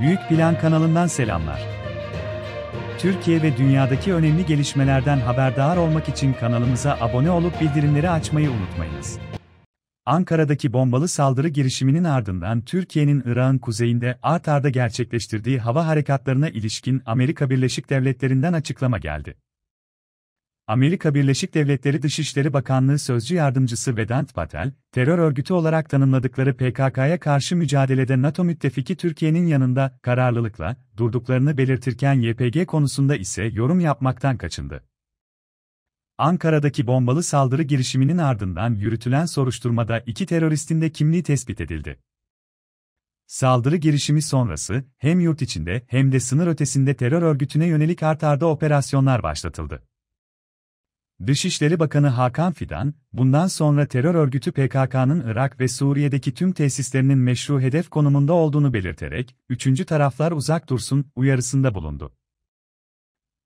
Büyük Plan kanalından selamlar. Türkiye ve dünyadaki önemli gelişmelerden haberdar olmak için kanalımıza abone olup bildirimleri açmayı unutmayınız. Ankara'daki bombalı saldırı girişiminin ardından Türkiye'nin Irak'ın kuzeyinde art arda gerçekleştirdiği hava harekatlarına ilişkin Amerika Birleşik Devletleri'nden açıklama geldi. Amerika Birleşik Devletleri Dışişleri Bakanlığı Sözcü Yardımcısı Vedant Patel, terör örgütü olarak tanımladıkları PKK'ya karşı mücadelede NATO müttefiki Türkiye'nin yanında kararlılıkla durduklarını belirtirken YPG konusunda ise yorum yapmaktan kaçındı. Ankara'daki bombalı saldırı girişiminin ardından yürütülen soruşturmada iki teröristin de kimliği tespit edildi. Saldırı girişimi sonrası hem yurt içinde hem de sınır ötesinde terör örgütüne yönelik art arda operasyonlar başlatıldı. Dışişleri Bakanı Hakan Fidan, bundan sonra terör örgütü PKK'nın Irak ve Suriye'deki tüm tesislerinin meşru hedef konumunda olduğunu belirterek, üçüncü taraflar uzak dursun uyarısında bulundu.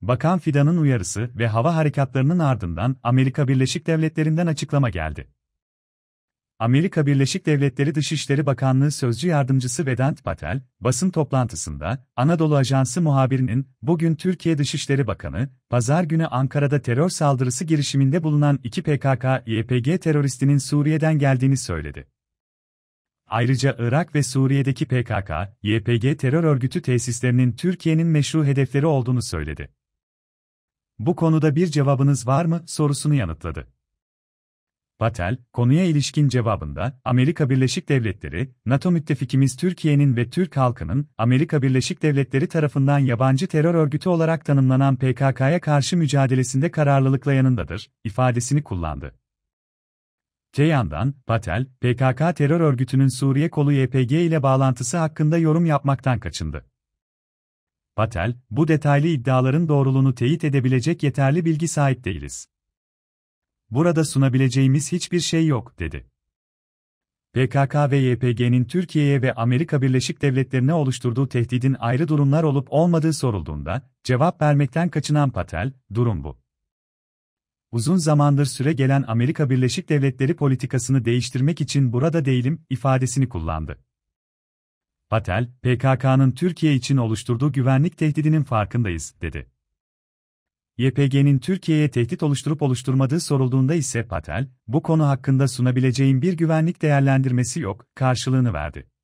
Bakan Fidan'ın uyarısı ve hava harekatlarının ardından Amerika Birleşik Devletleri'nden açıklama geldi. Amerika Birleşik Devletleri Dışişleri Bakanlığı Sözcü Yardımcısı Vedant Patel, basın toplantısında, Anadolu Ajansı muhabirinin, bugün Türkiye Dışişleri Bakanı, pazar günü Ankara'da terör saldırısı girişiminde bulunan iki PKK-YPG teröristinin Suriye'den geldiğini söyledi. Ayrıca Irak ve Suriye'deki PKK, YPG terör örgütü tesislerinin Türkiye'nin meşru hedefleri olduğunu söyledi. Bu konuda bir cevabınız var mı sorusunu yanıtladı. Patel, konuya ilişkin cevabında, Amerika Birleşik Devletleri, NATO müttefikimiz Türkiye'nin ve Türk halkının, Amerika Birleşik Devletleri tarafından yabancı terör örgütü olarak tanımlanan PKK'ya karşı mücadelesinde kararlılıkla yanındadır, ifadesini kullandı. Te yandan, Patel, PKK terör örgütünün Suriye kolu YPG ile bağlantısı hakkında yorum yapmaktan kaçındı. Patel, bu detaylı iddiaların doğruluğunu teyit edebilecek yeterli bilgi sahip değiliz burada sunabileceğimiz hiçbir şey yok, dedi. PKK ve YPG'nin Türkiye'ye ve Amerika Birleşik Devletleri'ne oluşturduğu tehdidin ayrı durumlar olup olmadığı sorulduğunda, cevap vermekten kaçınan Patel, durum bu. Uzun zamandır süre gelen Amerika Birleşik Devletleri politikasını değiştirmek için burada değilim, ifadesini kullandı. Patel, PKK'nın Türkiye için oluşturduğu güvenlik tehdidinin farkındayız, dedi. YPG'nin Türkiye'ye tehdit oluşturup oluşturmadığı sorulduğunda ise Patel, bu konu hakkında sunabileceğim bir güvenlik değerlendirmesi yok, karşılığını verdi.